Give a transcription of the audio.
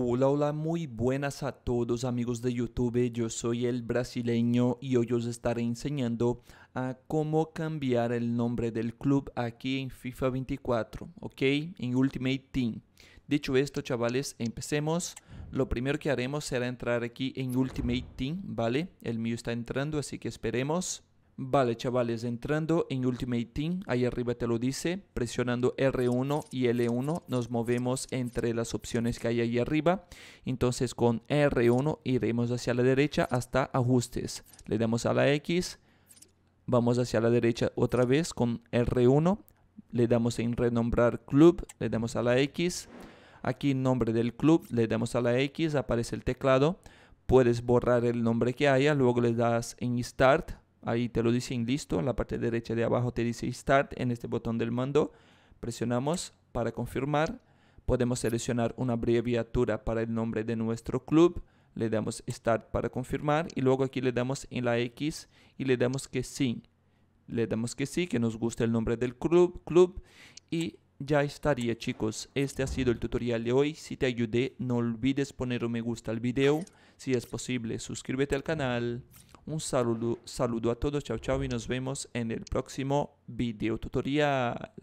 Hola, hola, muy buenas a todos amigos de YouTube. Yo soy el brasileño y hoy os estaré enseñando a cómo cambiar el nombre del club aquí en FIFA 24, ¿ok? En Ultimate Team. Dicho esto, chavales, empecemos. Lo primero que haremos será entrar aquí en Ultimate Team, ¿vale? El mío está entrando, así que esperemos. Vale, chavales, entrando en Ultimate Team, ahí arriba te lo dice, presionando R1 y L1 nos movemos entre las opciones que hay ahí arriba. Entonces con R1 iremos hacia la derecha hasta ajustes. Le damos a la X, vamos hacia la derecha otra vez con R1, le damos en renombrar club, le damos a la X. Aquí nombre del club, le damos a la X, aparece el teclado puedes borrar el nombre que haya, luego le das en Start, Ahí te lo dicen, listo. En la parte derecha de abajo te dice Start en este botón del mando. Presionamos para confirmar. Podemos seleccionar una abreviatura para el nombre de nuestro club. Le damos Start para confirmar. Y luego aquí le damos en la X y le damos que sí. Le damos que sí, que nos gusta el nombre del club. club y ya estaría chicos, este ha sido el tutorial de hoy, si te ayudé no olvides poner un me gusta al video, si es posible suscríbete al canal. Un saludo, saludo a todos, chao chao y nos vemos en el próximo video tutorial.